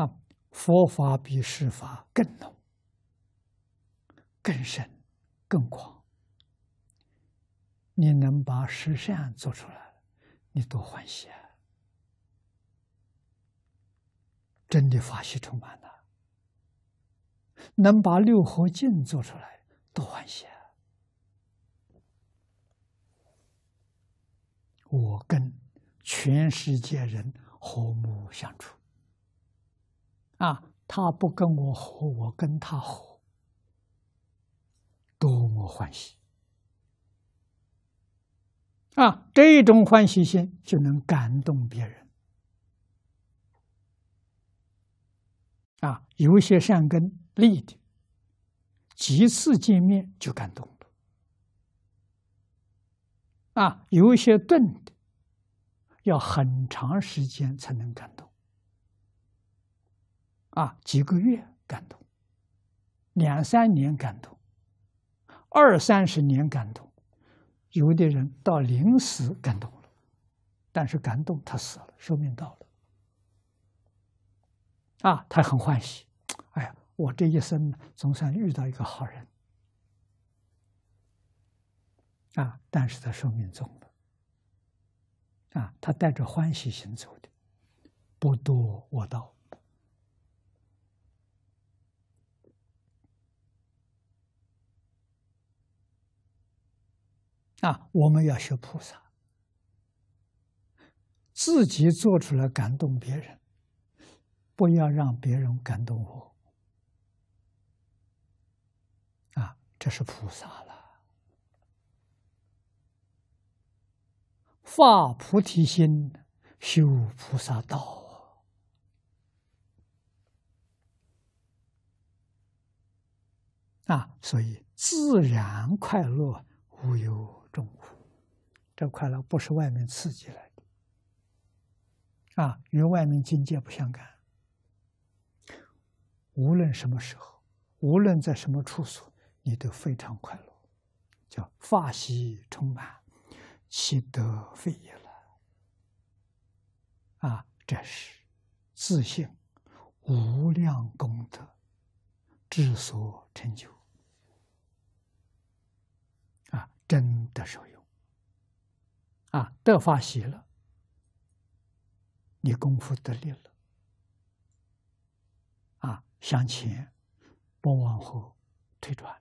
啊，佛法比世法更浓、更深、更广。你能把十善做出来了，你多欢喜啊！真的法喜充满了。能把六合敬做出来，多欢喜啊！我跟全世界人和睦相处。啊，他不跟我和，我跟他和，多么欢喜！啊，这种欢喜心就能感动别人。啊，有一些善根利的，几次见面就感动了；啊，有一些钝的，要很长时间才能感动。啊，几个月感动，两三年感动，二三十年感动，有的人到临死感动了，但是感动他死了，寿命到了，啊，他很欢喜，哎呀，我这一生总算遇到一个好人，啊，但是他寿命中。了，啊，他带着欢喜行走的，不多我道。啊，我们要学菩萨，自己做出来感动别人，不要让别人感动我。啊，这是菩萨了。发菩提心，修菩萨道。啊，所以自然快乐无忧。中苦，这快乐不是外面刺激来的，啊，与外面境界不相干。无论什么时候，无论在什么处所，你都非常快乐，叫发喜充满，其德非也了。啊，这是自性无量功德之所成就。真的受用啊！得法喜了，你功夫得力了啊！向前，不往后推转。